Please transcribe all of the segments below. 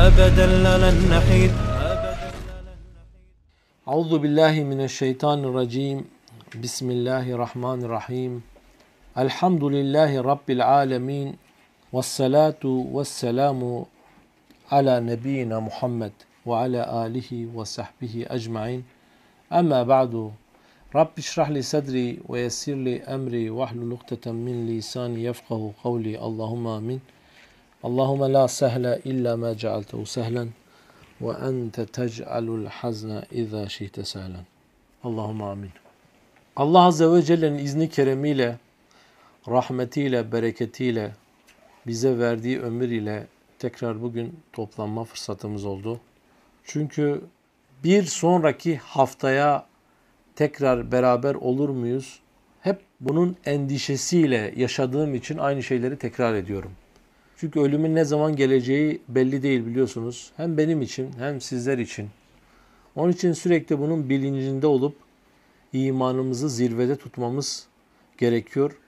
أبدا لن نحيد أعوذ بالله من الشيطان الرجيم بسم الله الرحمن الرحيم الحمد لله رب العالمين والصلاة والسلام على نبينا محمد وعلى آله وصحبه أجمعين أما بعد رب اشرح لي صدري ويسر لي أمري واحلل عقدة من لساني يفقه قولي اللهم آمين Allahümme la sehle illa ma cealtehu sehlen ve ente tec'alul hazne izâ şihte sehlen. Allahümme amin. Allah Azze ve Celle'nin izni keremiyle, rahmetiyle, bereketiyle, bize verdiği ömür ile tekrar bugün toplanma fırsatımız oldu. Çünkü bir sonraki haftaya tekrar beraber olur muyuz? Hep bunun endişesiyle yaşadığım için aynı şeyleri tekrar ediyorum. Çünkü ölümün ne zaman geleceği belli değil biliyorsunuz. Hem benim için hem sizler için. Onun için sürekli bunun bilincinde olup imanımızı zirvede tutmamız gerekiyor.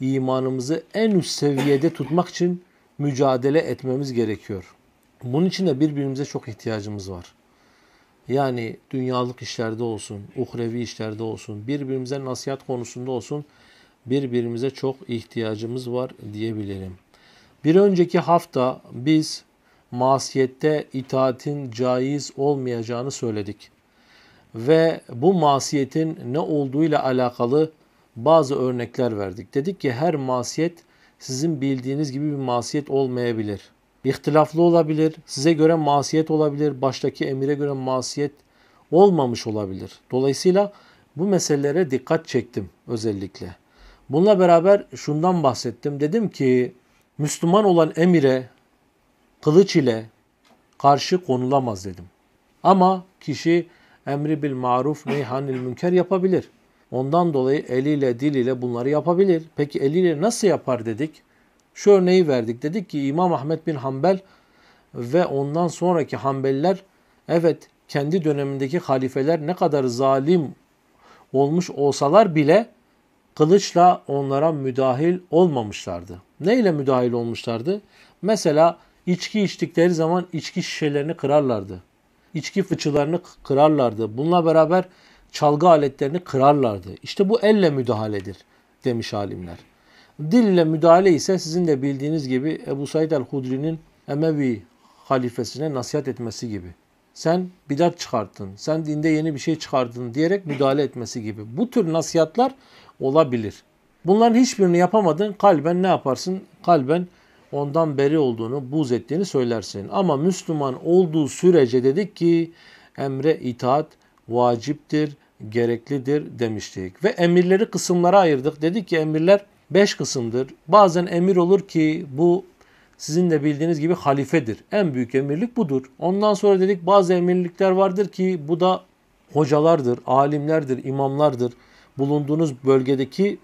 İmanımızı en üst seviyede tutmak için mücadele etmemiz gerekiyor. Bunun için de birbirimize çok ihtiyacımız var. Yani dünyalık işlerde olsun, uhrevi işlerde olsun, birbirimize nasihat konusunda olsun birbirimize çok ihtiyacımız var diyebilirim. Bir önceki hafta biz masiyette itaatin caiz olmayacağını söyledik. Ve bu masiyetin ne olduğuyla alakalı bazı örnekler verdik. Dedik ki her masiyet sizin bildiğiniz gibi bir masiyet olmayabilir. İhtilaflı olabilir, size göre masiyet olabilir, baştaki emire göre masiyet olmamış olabilir. Dolayısıyla bu meselelere dikkat çektim özellikle. Bununla beraber şundan bahsettim. Dedim ki Müslüman olan emire kılıç ile karşı konulamaz dedim. Ama kişi emri bil maruf neyhanil münker yapabilir. Ondan dolayı eliyle diliyle bunları yapabilir. Peki eliyle nasıl yapar dedik? Şu örneği verdik. Dedik ki İmam Ahmet bin Hanbel ve ondan sonraki Hanbeliler evet kendi dönemindeki halifeler ne kadar zalim olmuş olsalar bile kılıçla onlara müdahil olmamışlardı. Neyle müdahil olmuşlardı? Mesela içki içtikleri zaman içki şişelerini kırarlardı. İçki fıçılarını kırarlardı. Bununla beraber çalgı aletlerini kırarlardı. İşte bu elle müdahaledir demiş alimler. Dil ile müdahale ise sizin de bildiğiniz gibi Ebu Said el-Hudri'nin Emevi halifesine nasihat etmesi gibi. Sen bidat çıkarttın, sen dinde yeni bir şey çıkardın diyerek müdahale etmesi gibi. Bu tür nasihatlar olabilir. Bunların hiçbirini yapamadın kalben ne yaparsın? Kalben ondan beri olduğunu, buz ettiğini söylersin. Ama Müslüman olduğu sürece dedik ki emre itaat vaciptir, gereklidir demiştik. Ve emirleri kısımlara ayırdık. Dedik ki emirler beş kısımdır. Bazen emir olur ki bu sizin de bildiğiniz gibi halifedir. En büyük emirlik budur. Ondan sonra dedik bazı emirlikler vardır ki bu da hocalardır, alimlerdir, imamlardır bulunduğunuz bölgedeki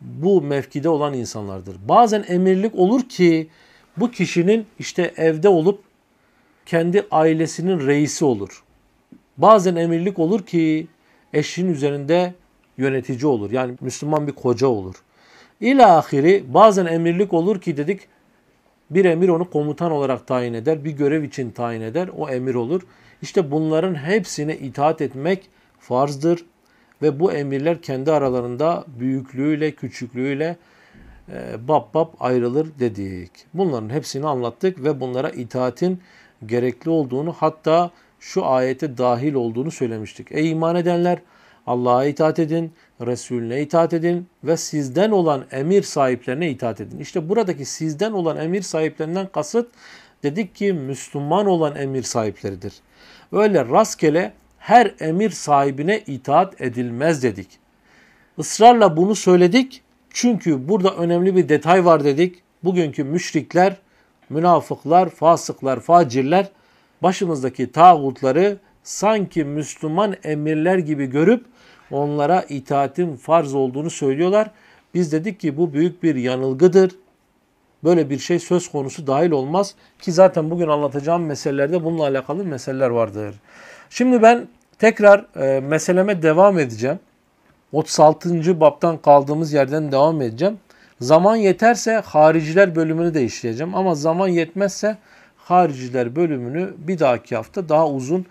bu mevkide olan insanlardır. Bazen emirlik olur ki bu kişinin işte evde olup kendi ailesinin reisi olur. Bazen emirlik olur ki eşinin üzerinde yönetici olur. Yani Müslüman bir koca olur. İlahiri bazen emirlik olur ki dedik bir emir onu komutan olarak tayin eder, bir görev için tayin eder, o emir olur. İşte bunların hepsine itaat etmek farzdır, ve bu emirler kendi aralarında büyüklüğüyle, küçüklüğüyle e, bab bab ayrılır dedik. Bunların hepsini anlattık ve bunlara itaatin gerekli olduğunu hatta şu ayete dahil olduğunu söylemiştik. Ey iman edenler! Allah'a itaat edin, Resulüne itaat edin ve sizden olan emir sahiplerine itaat edin. İşte buradaki sizden olan emir sahiplerinden kasıt dedik ki Müslüman olan emir sahipleridir. Öyle rastgele her emir sahibine itaat edilmez dedik. Israrla bunu söyledik çünkü burada önemli bir detay var dedik. Bugünkü müşrikler, münafıklar, fasıklar, facirler başımızdaki tağutları sanki Müslüman emirler gibi görüp onlara itaatin farz olduğunu söylüyorlar. Biz dedik ki bu büyük bir yanılgıdır. Böyle bir şey söz konusu dahil olmaz ki zaten bugün anlatacağım meselelerde bununla alakalı meseleler vardır. Şimdi ben Tekrar e, meseleme devam edeceğim. 36. baptan kaldığımız yerden devam edeceğim. Zaman yeterse hariciler bölümünü de işleyeceğim ama zaman yetmezse hariciler bölümünü bir dahaki hafta daha uzun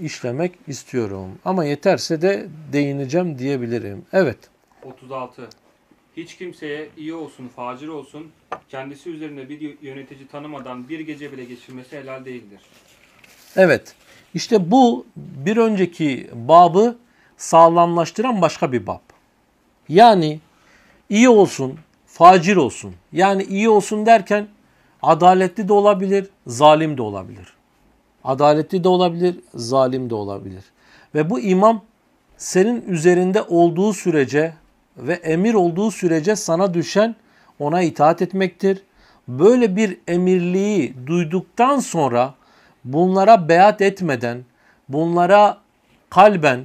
işlemek istiyorum. Ama yeterse de değineceğim diyebilirim. Evet. 36. Hiç kimseye iyi olsun, facir olsun, kendisi üzerine bir yönetici tanımadan bir gece bile geçirmesi helal değildir. Evet. İşte bu bir önceki babı sağlamlaştıran başka bir bab. Yani iyi olsun, facir olsun. Yani iyi olsun derken adaletli de olabilir, zalim de olabilir. Adaletli de olabilir, zalim de olabilir. Ve bu imam senin üzerinde olduğu sürece ve emir olduğu sürece sana düşen ona itaat etmektir. Böyle bir emirliği duyduktan sonra bunlara beyat etmeden, bunlara kalben,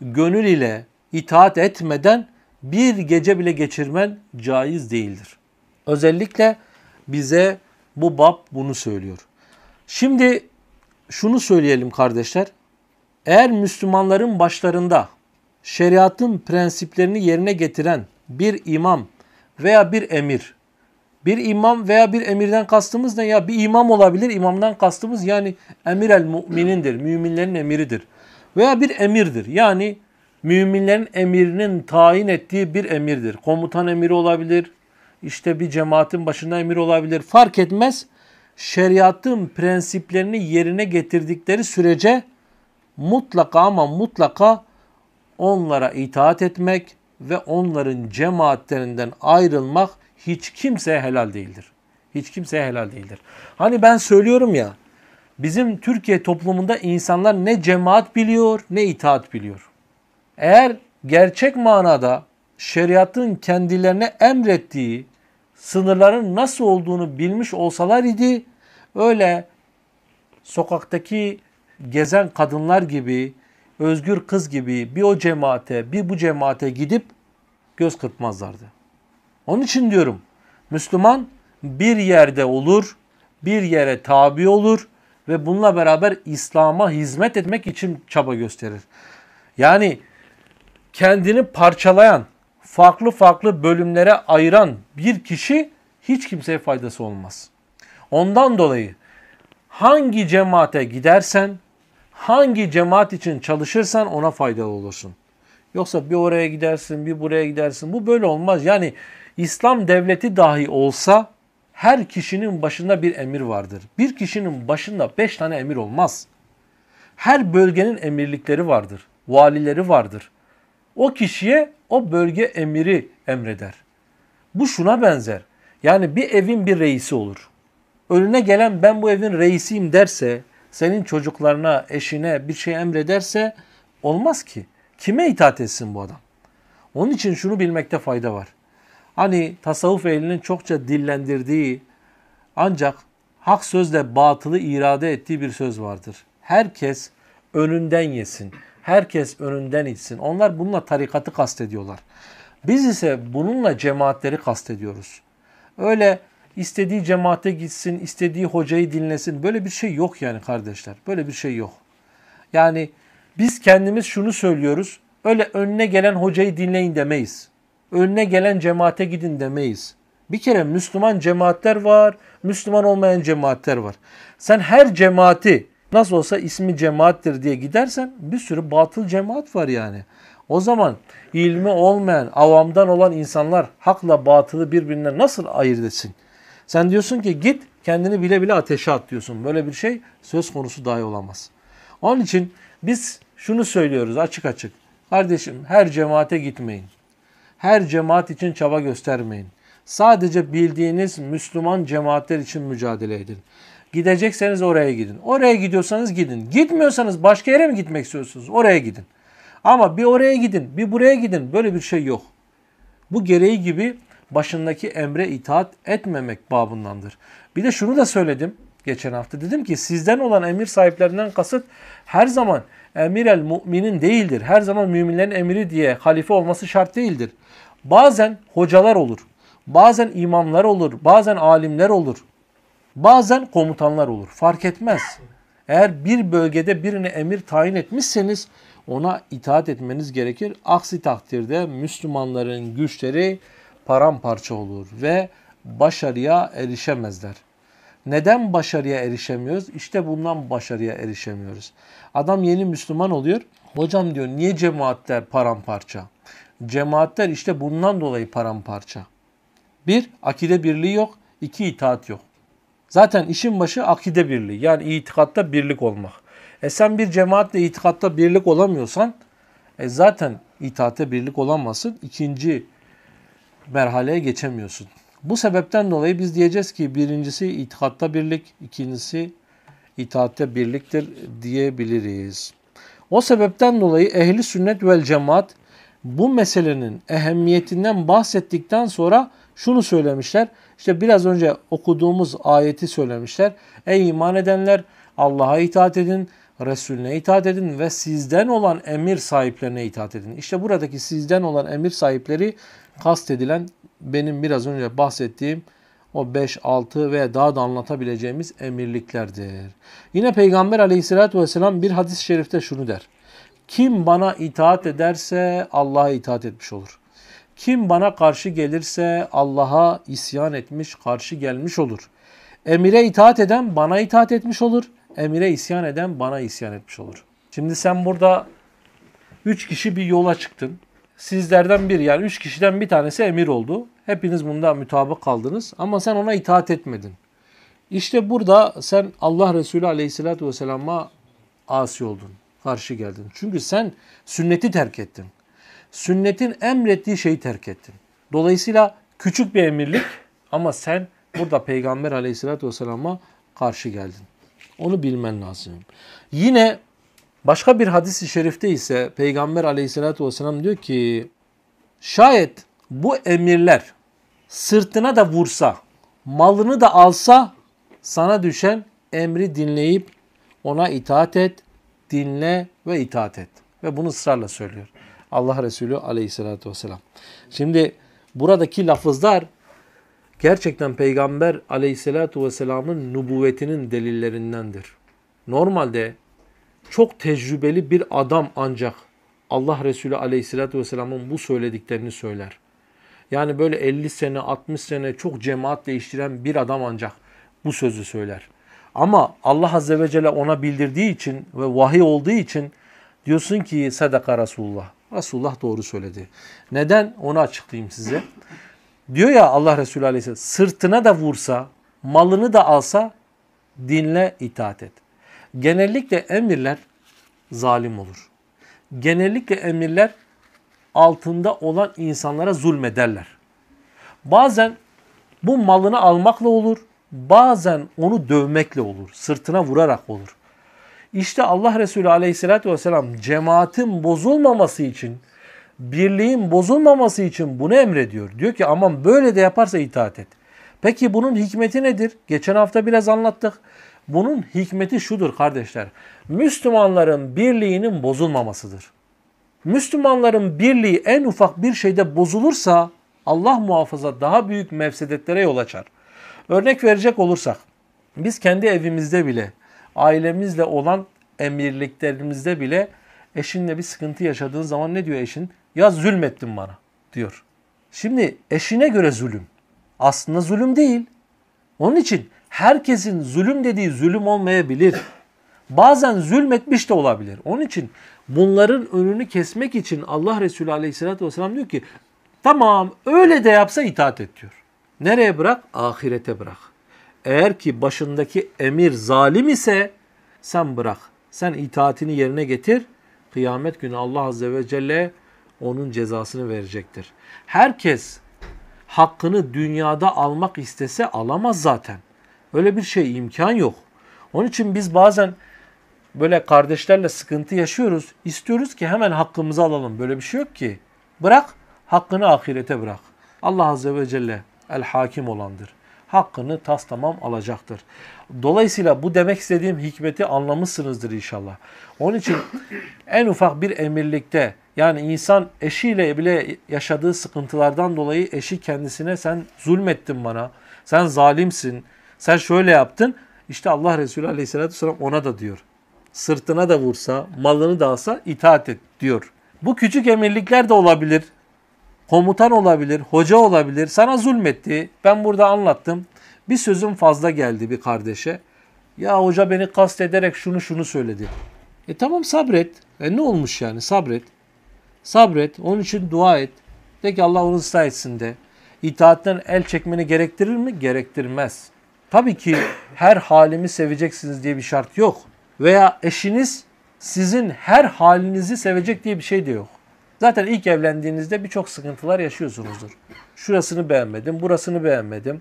gönül ile itaat etmeden bir gece bile geçirmen caiz değildir. Özellikle bize bu bab bunu söylüyor. Şimdi şunu söyleyelim kardeşler. Eğer Müslümanların başlarında şeriatın prensiplerini yerine getiren bir imam veya bir emir bir imam veya bir emirden kastımız ne ya? Bir imam olabilir. imamdan kastımız yani emir el müminindir. Müminlerin emiridir. Veya bir emirdir. Yani müminlerin emirinin tayin ettiği bir emirdir. Komutan emiri olabilir. işte bir cemaatin başında emir olabilir. Fark etmez. Şeriatın prensiplerini yerine getirdikleri sürece mutlaka ama mutlaka onlara itaat etmek ve onların cemaatlerinden ayrılmak hiç kimse helal değildir. Hiç kimse helal değildir. Hani ben söylüyorum ya bizim Türkiye toplumunda insanlar ne cemaat biliyor ne itaat biliyor. Eğer gerçek manada şeriatın kendilerine emrettiği sınırların nasıl olduğunu bilmiş olsalar idi öyle sokaktaki gezen kadınlar gibi, özgür kız gibi bir o cemaate, bir bu cemaate gidip göz kırpmazlardı. Onun için diyorum Müslüman bir yerde olur, bir yere tabi olur ve bununla beraber İslam'a hizmet etmek için çaba gösterir. Yani kendini parçalayan, farklı farklı bölümlere ayıran bir kişi hiç kimseye faydası olmaz. Ondan dolayı hangi cemaate gidersen, hangi cemaat için çalışırsan ona faydalı olursun. Yoksa bir oraya gidersin, bir buraya gidersin. Bu böyle olmaz. Yani İslam devleti dahi olsa her kişinin başında bir emir vardır. Bir kişinin başında beş tane emir olmaz. Her bölgenin emirlikleri vardır. Valileri vardır. O kişiye o bölge emiri emreder. Bu şuna benzer. Yani bir evin bir reisi olur. Önüne gelen ben bu evin reisiyim derse, senin çocuklarına, eşine bir şey emrederse olmaz ki. Kime itaat etsin bu adam? Onun için şunu bilmekte fayda var. Hani tasavvuf ehlinin çokça dillendirdiği ancak hak sözle batılı irade ettiği bir söz vardır. Herkes önünden yesin. Herkes önünden içsin. Onlar bununla tarikatı kastediyorlar. Biz ise bununla cemaatleri kastediyoruz. Öyle istediği cemaate gitsin, istediği hocayı dinlesin. Böyle bir şey yok yani kardeşler. Böyle bir şey yok. Yani biz kendimiz şunu söylüyoruz. Öyle önüne gelen hocayı dinleyin demeyiz önüne gelen cemaate gidin demeyiz. Bir kere Müslüman cemaatler var, Müslüman olmayan cemaatler var. Sen her cemaati nasıl olsa ismi cemaattir diye gidersen bir sürü batıl cemaat var yani. O zaman ilmi olmayan, avamdan olan insanlar hakla batılı birbirinden nasıl ayırt etsin? Sen diyorsun ki git kendini bile bile ateşe at diyorsun. Böyle bir şey söz konusu dahi olamaz. Onun için biz şunu söylüyoruz açık açık. Kardeşim her cemaate gitmeyin her cemaat için çaba göstermeyin. Sadece bildiğiniz Müslüman cemaatler için mücadele edin. Gidecekseniz oraya gidin. Oraya gidiyorsanız gidin. Gitmiyorsanız başka yere mi gitmek istiyorsunuz? Oraya gidin. Ama bir oraya gidin, bir buraya gidin. Böyle bir şey yok. Bu gereği gibi başındaki emre itaat etmemek babındandır. Bir de şunu da söyledim geçen hafta. Dedim ki sizden olan emir sahiplerinden kasıt her zaman emir el müminin değildir. Her zaman müminlerin emiri diye halife olması şart değildir. Bazen hocalar olur. Bazen imamlar olur. Bazen alimler olur. Bazen komutanlar olur. Fark etmez. Eğer bir bölgede birine emir tayin etmişseniz ona itaat etmeniz gerekir. Aksi takdirde Müslümanların güçleri paramparça olur ve başarıya erişemezler. Neden başarıya erişemiyoruz? İşte bundan başarıya erişemiyoruz. Adam yeni Müslüman oluyor. Hocam diyor niye cemaatler paramparça? Cemaatler işte bundan dolayı paramparça. Bir, akide birliği yok. iki itaat yok. Zaten işin başı akide birliği. Yani itikatta birlik olmak. E sen bir cemaatle itikatta birlik olamıyorsan e zaten itaate birlik olamazsın. İkinci merhaleye geçemiyorsun. Bu sebepten dolayı biz diyeceğiz ki birincisi itikatta birlik, ikincisi itaatte birliktir diyebiliriz. O sebepten dolayı ehli sünnet vel cemaat bu meselenin ehemmiyetinden bahsettikten sonra şunu söylemişler. İşte biraz önce okuduğumuz ayeti söylemişler. Ey iman edenler Allah'a itaat edin, Resulüne itaat edin ve sizden olan emir sahiplerine itaat edin. İşte buradaki sizden olan emir sahipleri kast edilen benim biraz önce bahsettiğim o 5, 6 ve daha da anlatabileceğimiz emirliklerdir. Yine Peygamber aleyhissalatü vesselam bir hadis-i şerifte şunu der. Kim bana itaat ederse Allah'a itaat etmiş olur. Kim bana karşı gelirse Allah'a isyan etmiş, karşı gelmiş olur. Emire itaat eden bana itaat etmiş olur. Emire isyan eden bana isyan etmiş olur. Şimdi sen burada üç kişi bir yola çıktın sizlerden bir yani üç kişiden bir tanesi emir oldu. Hepiniz bunda mütabık kaldınız ama sen ona itaat etmedin. İşte burada sen Allah Resulü Aleyhisselatü Vesselam'a asi oldun. Karşı geldin. Çünkü sen sünneti terk ettin. Sünnetin emrettiği şeyi terk ettin. Dolayısıyla küçük bir emirlik ama sen burada Peygamber Aleyhisselatü Vesselam'a karşı geldin. Onu bilmen lazım. Yine Başka bir hadis-i şerifte ise Peygamber aleyhissalatü vesselam diyor ki şayet bu emirler sırtına da vursa, malını da alsa sana düşen emri dinleyip ona itaat et, dinle ve itaat et. Ve bunu ısrarla söylüyor. Allah Resulü aleyhissalatü vesselam. Şimdi buradaki lafızlar gerçekten Peygamber aleyhissalatü vesselamın nübüvvetinin delillerindendir. Normalde çok tecrübeli bir adam ancak Allah Resulü Aleyhisselatü Vesselam'ın bu söylediklerini söyler. Yani böyle 50 sene, 60 sene çok cemaat değiştiren bir adam ancak bu sözü söyler. Ama Allah Azze ve Celle ona bildirdiği için ve vahiy olduğu için diyorsun ki sadaka Resulullah. Resulullah doğru söyledi. Neden? Onu açıklayayım size. Diyor ya Allah Resulü Aleyhisselam sırtına da vursa, malını da alsa dinle itaat et. Genellikle emirler zalim olur. Genellikle emirler altında olan insanlara zulmederler. Bazen bu malını almakla olur, bazen onu dövmekle olur, sırtına vurarak olur. İşte Allah Resulü aleyhissalatü vesselam cemaatin bozulmaması için, birliğin bozulmaması için bunu emrediyor. Diyor ki aman böyle de yaparsa itaat et. Peki bunun hikmeti nedir? Geçen hafta biraz anlattık. Bunun hikmeti şudur kardeşler. Müslümanların birliğinin bozulmamasıdır. Müslümanların birliği en ufak bir şeyde bozulursa Allah muhafaza daha büyük mevsedetlere yol açar. Örnek verecek olursak biz kendi evimizde bile ailemizle olan emirliklerimizde bile eşinle bir sıkıntı yaşadığın zaman ne diyor eşin? Ya zulmettin bana diyor. Şimdi eşine göre zulüm. Aslında zulüm değil. Onun için herkesin zulüm dediği zulüm olmayabilir. Bazen zulmetmiş de olabilir. Onun için bunların önünü kesmek için Allah Resulü Aleyhisselatü vesselam diyor ki tamam öyle de yapsa itaat et diyor. Nereye bırak? Ahirete bırak. Eğer ki başındaki emir zalim ise sen bırak. Sen itaatini yerine getir. Kıyamet günü Allah Azze ve Celle onun cezasını verecektir. Herkes hakkını dünyada almak istese alamaz zaten. Öyle bir şey imkan yok. Onun için biz bazen böyle kardeşlerle sıkıntı yaşıyoruz. İstiyoruz ki hemen hakkımızı alalım. Böyle bir şey yok ki. Bırak hakkını ahirete bırak. Allah Azze ve Celle el hakim olandır. Hakkını tas tamam alacaktır. Dolayısıyla bu demek istediğim hikmeti anlamışsınızdır inşallah. Onun için en ufak bir emirlikte yani insan eşiyle bile yaşadığı sıkıntılardan dolayı eşi kendisine sen zulmettin bana, sen zalimsin, sen şöyle yaptın. İşte Allah Resulü Aleyhisselatü Vesselam ona da diyor. Sırtına da vursa, malını da alsa itaat et diyor. Bu küçük emirlikler de olabilir. Komutan olabilir, hoca olabilir. Sana zulmetti. Ben burada anlattım. Bir sözüm fazla geldi bir kardeşe. Ya hoca beni kast şunu şunu söyledi. E tamam sabret. E ne olmuş yani sabret. Sabret. Onun için dua et. De ki Allah onu ıslah etsin de. İtaatten el çekmeni gerektirir mi? Gerektirmez. Tabii ki her halimi seveceksiniz diye bir şart yok. Veya eşiniz sizin her halinizi sevecek diye bir şey de yok. Zaten ilk evlendiğinizde birçok sıkıntılar yaşıyorsunuzdur. Şurasını beğenmedim, burasını beğenmedim.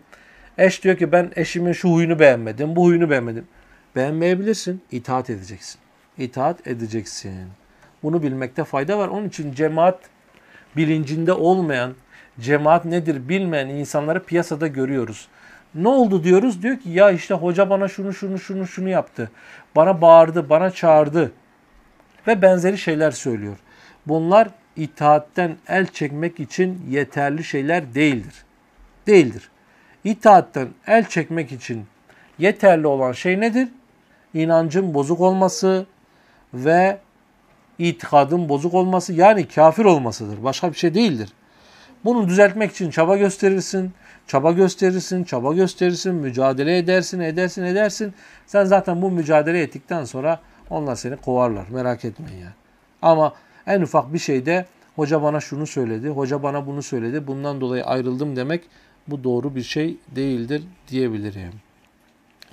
Eş diyor ki ben eşimin şu huyunu beğenmedim, bu huyunu beğenmedim. Beğenmeyebilirsin, itaat edeceksin. İtaat edeceksin. Bunu bilmekte fayda var. Onun için cemaat bilincinde olmayan, cemaat nedir bilmeyen insanları piyasada görüyoruz. Ne oldu diyoruz? Diyor ki ya işte hoca bana şunu şunu şunu şunu yaptı. Bana bağırdı, bana çağırdı. Ve benzeri şeyler söylüyor. Bunlar itaatten el çekmek için yeterli şeyler değildir. Değildir. İtaatten el çekmek için yeterli olan şey nedir? İnancın bozuk olması ve itikadın bozuk olması yani kafir olmasıdır. Başka bir şey değildir. Bunu düzeltmek için çaba gösterirsin. Çaba gösterirsin, çaba gösterirsin, mücadele edersin, edersin, edersin. Sen zaten bu mücadele ettikten sonra onlar seni kovarlar. Merak etmeyin yani. Ama en ufak bir şeyde hoca bana şunu söyledi, hoca bana bunu söyledi, bundan dolayı ayrıldım demek bu doğru bir şey değildir diyebilirim.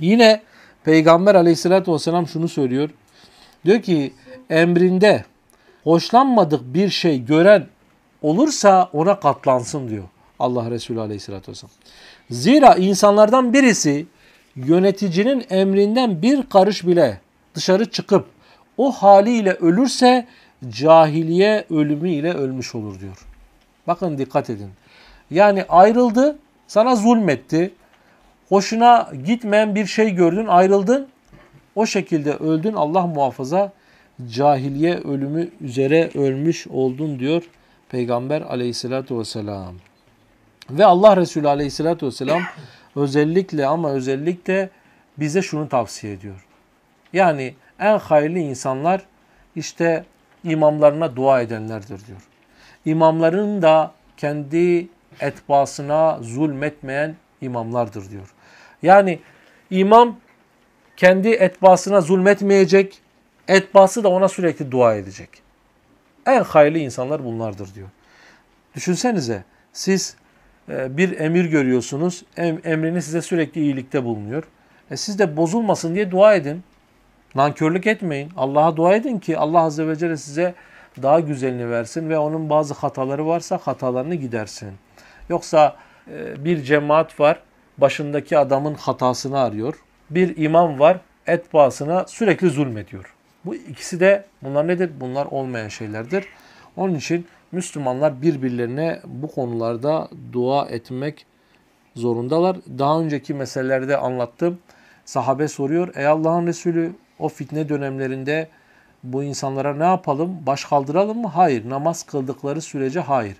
Yine Peygamber aleyhissalatü vesselam şunu söylüyor. Diyor ki emrinde hoşlanmadık bir şey gören olursa ona katlansın diyor. Allah Resulü aleyhissalatü vesselam. Zira insanlardan birisi yöneticinin emrinden bir karış bile dışarı çıkıp o haliyle ölürse cahiliye ölümüyle ölmüş olur diyor. Bakın dikkat edin. Yani ayrıldı, sana zulmetti. Hoşuna gitmeyen bir şey gördün, ayrıldın. O şekilde öldün. Allah muhafaza cahiliye ölümü üzere ölmüş oldun diyor Peygamber aleyhissalatü vesselam. Ve Allah Resulü aleyhissalatü vesselam özellikle ama özellikle bize şunu tavsiye ediyor. Yani en hayırlı insanlar işte imamlarına dua edenlerdir diyor. İmamların da kendi etbasına zulmetmeyen imamlardır diyor. Yani imam kendi etbasına zulmetmeyecek, etbası da ona sürekli dua edecek. En hayırlı insanlar bunlardır diyor. Düşünsenize siz ee, bir emir görüyorsunuz. Emrini size sürekli iyilikte bulunuyor. E siz de bozulmasın diye dua edin. Nankörlük etmeyin. Allah'a dua edin ki Allah Azze ve Celle size daha güzelini versin ve onun bazı hataları varsa hatalarını gidersin. Yoksa e, bir cemaat var başındaki adamın hatasını arıyor. Bir imam var etbaasına sürekli zulmediyor. Bu ikisi de bunlar nedir? Bunlar olmayan şeylerdir. Onun için Müslümanlar birbirlerine bu konularda dua etmek zorundalar. Daha önceki meselelerde anlattım. Sahabe soruyor. Ey Allah'ın Resulü o fitne dönemlerinde bu insanlara ne yapalım? Baş kaldıralım mı? Hayır. Namaz kıldıkları sürece hayır.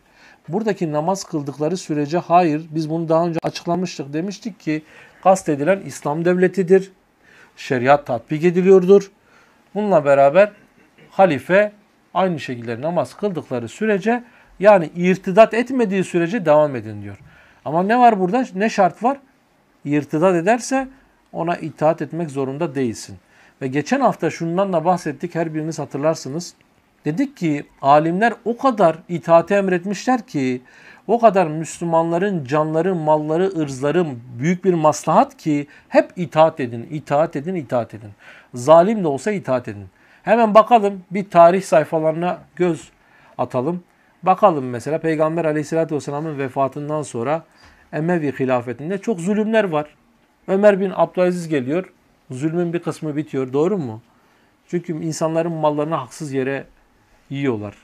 Buradaki namaz kıldıkları sürece hayır. Biz bunu daha önce açıklamıştık. Demiştik ki kastedilen İslam devletidir. Şeriat tatbik ediliyordur. Bununla beraber halife aynı şekilde namaz kıldıkları sürece yani irtidat etmediği sürece devam edin diyor. Ama ne var burada? Ne şart var? İrtidat ederse ona itaat etmek zorunda değilsin. Ve geçen hafta şundan da bahsettik. Her biriniz hatırlarsınız. Dedik ki alimler o kadar itaate emretmişler ki o kadar Müslümanların canları, malları, ırzları büyük bir maslahat ki hep itaat edin, itaat edin, itaat edin. Zalim de olsa itaat edin. Hemen bakalım bir tarih sayfalarına göz atalım. Bakalım mesela Peygamber Aleyhisselatü vesselamın vefatından sonra Emevi hilafetinde çok zulümler var. Ömer bin Abdülaziz geliyor. Zulmün bir kısmı bitiyor. Doğru mu? Çünkü insanların mallarını haksız yere yiyorlar.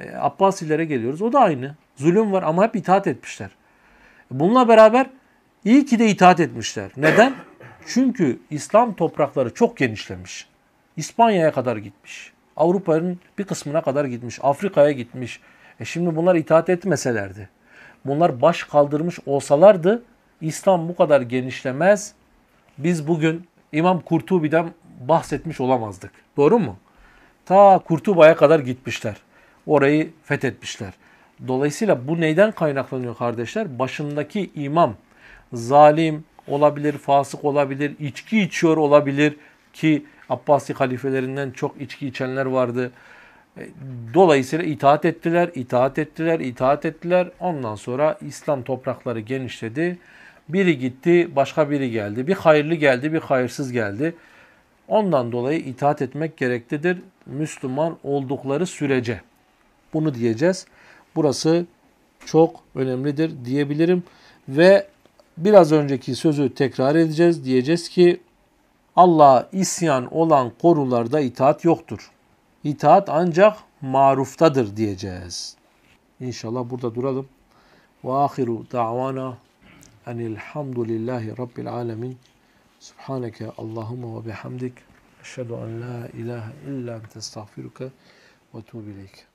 E, Abbasilere geliyoruz. O da aynı. Zulüm var ama hep itaat etmişler. Bununla beraber iyi ki de itaat etmişler. Neden? Çünkü İslam toprakları çok genişlemiş. İspanya'ya kadar gitmiş. Avrupa'nın bir kısmına kadar gitmiş. Afrika'ya gitmiş. E şimdi bunlar itaat etmeselerdi. Bunlar baş kaldırmış olsalardı İslam bu kadar genişlemez. Biz bugün İmam Kurtubi'den bahsetmiş olamazdık. Doğru mu? Ta Kurtuba'ya kadar gitmişler. Orayı fethetmişler. Dolayısıyla bu neyden kaynaklanıyor kardeşler? Başındaki imam zalim olabilir, fasık olabilir, içki içiyor olabilir ki Abbasi halifelerinden çok içki içenler vardı. E, dolayısıyla itaat ettiler, itaat ettiler, itaat ettiler. Ondan sonra İslam toprakları genişledi. Biri gitti, başka biri geldi. Bir hayırlı geldi, bir hayırsız geldi. Ondan dolayı itaat etmek gereklidir. Müslüman oldukları sürece. Bunu diyeceğiz. Burası çok önemlidir diyebilirim. Ve biraz önceki sözü tekrar edeceğiz. Diyeceğiz ki Allah'a isyan olan korularda itaat yoktur. İtaat ancak maruftadır diyeceğiz. İnşallah burada duralım. Ve ahiru davana enilhamdülillahi rabbil alemin. Subhaneke Allahumma ve bihamdik. Eşhedü en la ilahe illa ente estağfiruke ve tuğbileyke.